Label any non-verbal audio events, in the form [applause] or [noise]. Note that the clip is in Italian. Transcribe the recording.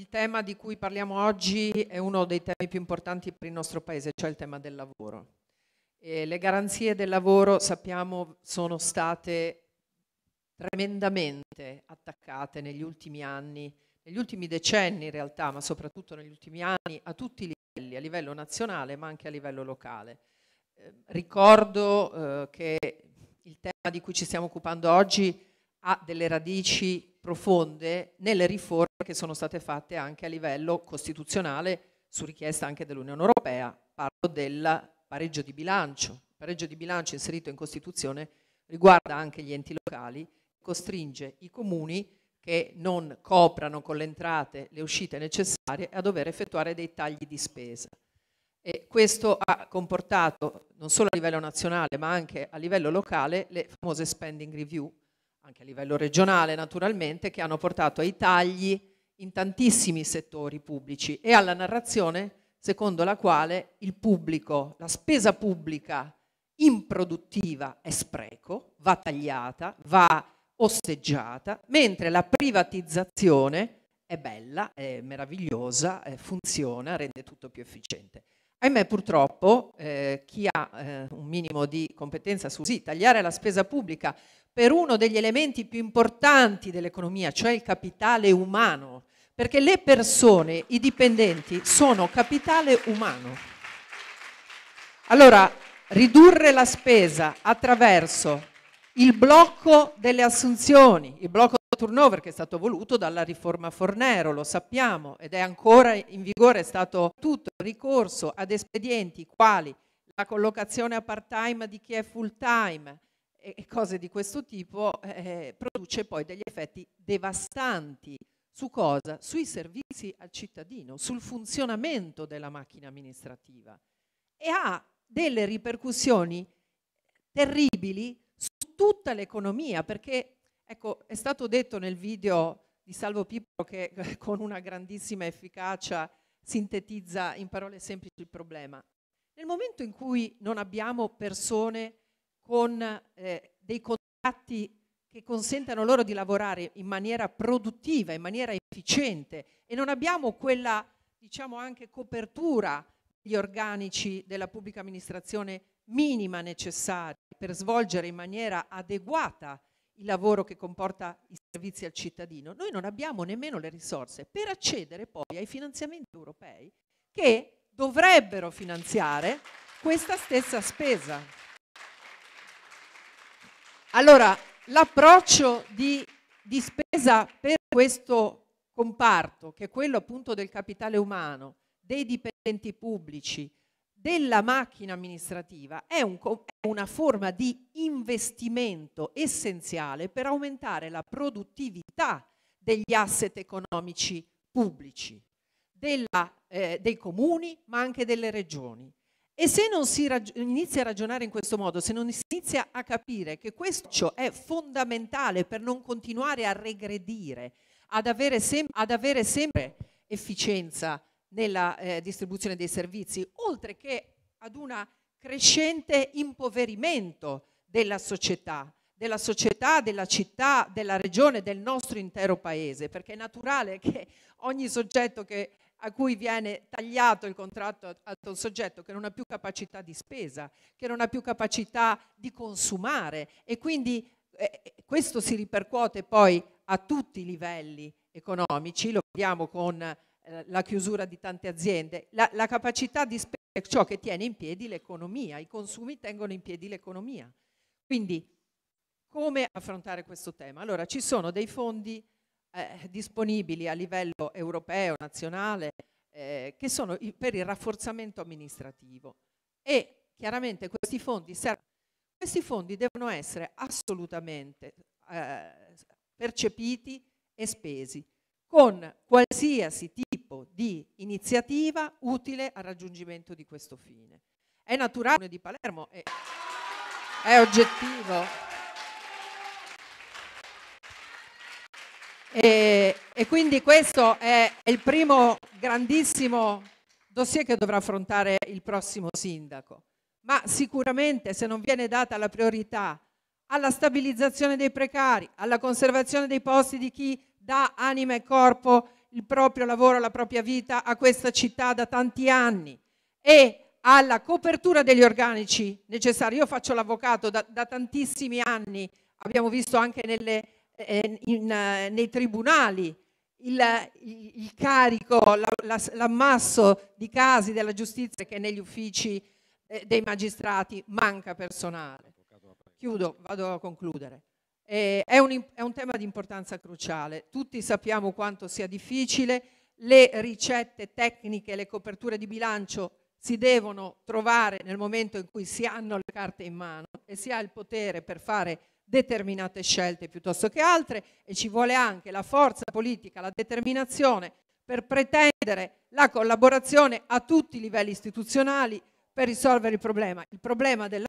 Il tema di cui parliamo oggi è uno dei temi più importanti per il nostro Paese, cioè il tema del lavoro. E le garanzie del lavoro, sappiamo, sono state tremendamente attaccate negli ultimi anni, negli ultimi decenni in realtà, ma soprattutto negli ultimi anni, a tutti i livelli, a livello nazionale ma anche a livello locale. Eh, ricordo eh, che il tema di cui ci stiamo occupando oggi ha delle radici profonde nelle riforme che sono state fatte anche a livello costituzionale su richiesta anche dell'Unione Europea. Parlo del pareggio di bilancio. Il pareggio di bilancio inserito in Costituzione riguarda anche gli enti locali, costringe i comuni che non coprano con le entrate le uscite necessarie a dover effettuare dei tagli di spesa. E questo ha comportato non solo a livello nazionale ma anche a livello locale le famose spending review anche a livello regionale naturalmente, che hanno portato ai tagli in tantissimi settori pubblici e alla narrazione secondo la quale il pubblico, la spesa pubblica improduttiva è spreco, va tagliata, va osteggiata, mentre la privatizzazione è bella, è meravigliosa, funziona, rende tutto più efficiente. Ahimè, purtroppo, eh, chi ha eh, un minimo di competenza su sì, tagliare la spesa pubblica per uno degli elementi più importanti dell'economia, cioè il capitale umano, perché le persone, i dipendenti, sono capitale umano. Allora, ridurre la spesa attraverso il blocco delle assunzioni, il blocco turnover che è stato voluto dalla riforma Fornero, lo sappiamo, ed è ancora in vigore, è stato tutto ricorso ad espedienti quali la collocazione a part time di chi è full time e cose di questo tipo, eh, produce poi degli effetti devastanti su cosa? Sui servizi al cittadino, sul funzionamento della macchina amministrativa e ha delle ripercussioni terribili su tutta l'economia perché Ecco, è stato detto nel video di Salvo Pippo che [laughs] con una grandissima efficacia sintetizza in parole semplici il problema. Nel momento in cui non abbiamo persone con eh, dei contratti che consentano loro di lavorare in maniera produttiva, in maniera efficiente e non abbiamo quella, diciamo anche copertura degli organici della pubblica amministrazione minima necessaria per svolgere in maniera adeguata il lavoro che comporta i servizi al cittadino, noi non abbiamo nemmeno le risorse per accedere poi ai finanziamenti europei che dovrebbero finanziare questa stessa spesa. Allora, l'approccio di, di spesa per questo comparto, che è quello appunto del capitale umano, dei dipendenti pubblici, della macchina amministrativa è, un, è una forma di investimento essenziale per aumentare la produttività degli asset economici pubblici, della, eh, dei comuni ma anche delle regioni. E se non si inizia a ragionare in questo modo, se non si inizia a capire che questo è fondamentale per non continuare a regredire, ad avere, sem ad avere sempre efficienza nella eh, distribuzione dei servizi, oltre che ad un crescente impoverimento della società, della società, della città, della regione, del nostro intero paese, perché è naturale che ogni soggetto che, a cui viene tagliato il contratto ad un soggetto che non ha più capacità di spesa, che non ha più capacità di consumare e quindi eh, eh questo si ripercuote poi a tutti i livelli economici, lo vediamo con eh, la chiusura di tante aziende, la, la capacità di spendere ciò che tiene in piedi l'economia, i consumi tengono in piedi l'economia. Quindi come affrontare questo tema? Allora ci sono dei fondi eh, disponibili a livello europeo, nazionale, eh, che sono per il rafforzamento amministrativo e chiaramente questi fondi, questi fondi devono essere assolutamente eh, percepiti e spesi con qualsiasi tipo tipo di iniziativa utile al raggiungimento di questo fine. È naturale di Palermo, è, è oggettivo. E, e, quindi questo è il primo grandissimo dossier che dovrà affrontare il prossimo sindaco. Ma sicuramente se non viene data la priorità alla stabilizzazione dei precari, alla conservazione dei posti di chi dà anima e corpo il proprio lavoro, la propria vita a questa città da tanti anni e alla copertura degli organici necessari. Io faccio l'avvocato da, da tantissimi anni, abbiamo visto anche nelle, eh, in, eh, nei tribunali il, il carico, l'ammasso la, la, di casi della giustizia che negli uffici eh, dei magistrati manca personale. Chiudo, vado a concludere. Eh, è, un, è un tema di importanza cruciale. Tutti sappiamo quanto sia difficile, le ricette tecniche, le coperture di bilancio si devono trovare nel momento in cui si hanno le carte in mano e si ha il potere per fare determinate scelte piuttosto che altre e ci vuole anche la forza politica, la determinazione per pretendere la collaborazione a tutti i livelli istituzionali per risolvere il problema. Il problema della